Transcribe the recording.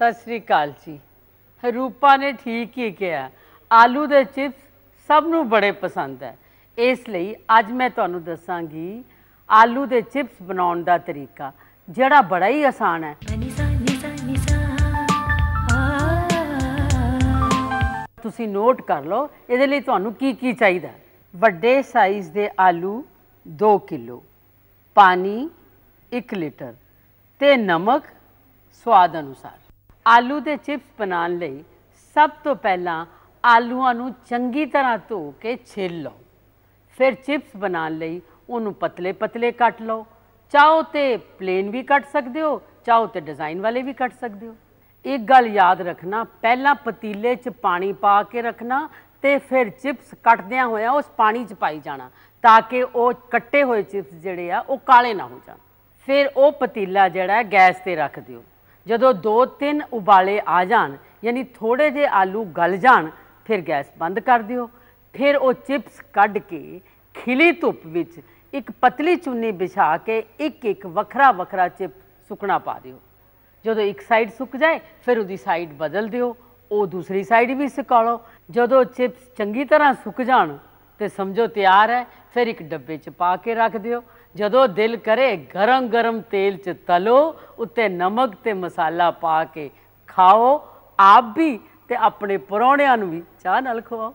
ਸਤਿ ਸ੍ਰੀ ਅਕਾਲ ਜੀ ਰੂਪਾ ਨੇ ਠੀਕ ਹੀ ਕਿਹਾ ਆਲੂ ਦੇ ਚਿਪਸ ਸਭ ਨੂੰ ਬੜੇ ਪਸੰਦ ਹੈ ਇਸ ਲਈ ਅੱਜ ਮੈਂ ਤੁਹਾਨੂੰ ਦੱਸਾਂਗੀ ਆਲੂ ਦੇ ਚਿਪਸ ਬਣਾਉਣ ਦਾ ਤਰੀਕਾ ਜਿਹੜਾ ਬੜਾ ਹੀ ਆਸਾਨ ਹੈ ah. ਤੁਸੀਂ ਨੋਟ ਕਰ ਲਓ ਇਹਦੇ ਲਈ ਤੁਹਾਨੂੰ ਕੀ ਕੀ ਚਾਹੀਦਾ ਵੱਡੇ ਸਾਈਜ਼ ਦੇ ਆਲੂ 2 ਕਿਲੋ ਪਾਣੀ 1 ਲੀਟਰ ਤੇ ਨਮਕ ਸਵਾਦ ਅਨੁਸਾਰ ਆਲੂ ਦੇ ਚਿਪਸ ਬਣਾਉਣ ਲਈ ਸਭ ਤੋਂ ਪਹਿਲਾਂ ਆਲੂਆਂ ਨੂੰ ਚੰਗੀ ਤਰ੍ਹਾਂ ਧੋ ਕੇ ਛਿੱਲ ਲਓ ਫਿਰ ਚਿਪਸ ਬਣਾਉਣ ਲਈ ਉਹਨੂੰ ਪਤਲੇ ਪਤਲੇ ਕੱਟ ਲਓ ਚਾਹੋ ਤੇ ਪਲੇਨ ਵੀ ਕੱਟ ਸਕਦੇ ਹੋ ਚਾਹੋ ਤੇ ਡਿਜ਼ਾਈਨ ਵਾਲੇ ਵੀ ਕੱਟ ਸਕਦੇ ਹੋ ਇੱਕ ਗੱਲ ਯਾਦ ਰੱਖਣਾ ਪਹਿਲਾਂ ਪਤੀਲੇ 'ਚ ਪਾਣੀ ਪਾ ਕੇ ਰੱਖਣਾ ਤੇ ਫਿਰ ਚਿਪਸ ਕੱਟਦਿਆਂ ਹੋਇਆ ਉਸ ਪਾਣੀ 'ਚ ਪਾਈ ਜਾਣਾ ਤਾਂ ਕਿ ਉਹ ਕੱਟੇ ਹੋਏ ਚਿਪਸ ਜਿਹੜੇ ਆ ਉਹ ਕਾਲੇ ਨਾ ਹੋ ਜਾਣ ਫਿਰ ਉਹ ਪਤੀਲਾ ਜਿਹੜਾ ਗੈਸ ਤੇ ਰੱਖ ਦਿਓ ਜਦੋਂ 2-3 ਉਬਾਲੇ ਆ ਜਾਣ ਯਾਨੀ ਥੋੜੇ ਜੇ ਆਲੂ ਗਲ ਜਾਣ ਫਿਰ ਗੈਸ ਬੰਦ ਕਰ ਦਿਓ ਫਿਰ ਉਹ ਚਿਪਸ ਕੱਢ ਕੇ ਖਿਲੀ ਧੁੱਪ ਵਿੱਚ ਇੱਕ ਪਤਲੀ ਚੁੰਨੀ ਵਿਛਾ ਕੇ ਇੱਕ ਇੱਕ ਵੱਖਰਾ ਵੱਖਰਾ ਚਿਪ ਸੁਕਣਾ ਪਾ ਦਿਓ ਜਦੋਂ ਇੱਕ ਸਾਈਡ ਸੁੱਕ ਜਾਏ ਫਿਰ ਉਹਦੀ ਸਾਈਡ ਬਦਲ ਦਿਓ ਉਹ ਦੂਸਰੀ ਸਾਈਡ ਵੀ ਸੁਕਾ ਲਓ ਜਦੋਂ ਚਿਪਸ ਚੰਗੀ ਤਰ੍ਹਾਂ ਸੁੱਕ ਜਾਣ ਤੇ ਸਮਝੋ ਤਿਆਰ ਹੈ ਫਿਰ ਇੱਕ ਡੱਬੇ 'ਚ ਪਾ ਕੇ ਰੱਖ ਦਿਓ ਜਦੋਂ ਦਿਲ ਕਰੇ ਗਰਮ-ਗਰਮ ਤੇਲ 'ਚ ਤਲੋ ਉੱਤੇ ਨਮਕ ਤੇ ਮਸਾਲਾ ਪਾ ਕੇ ਖਾਓ ਆਪ ਵੀ ਤੇ ਆਪਣੇ ਪਰੌਣਿਆਂ ਨੂੰ ਵੀ ਚਾਹ ਨਾਲ ਖਵਾਓ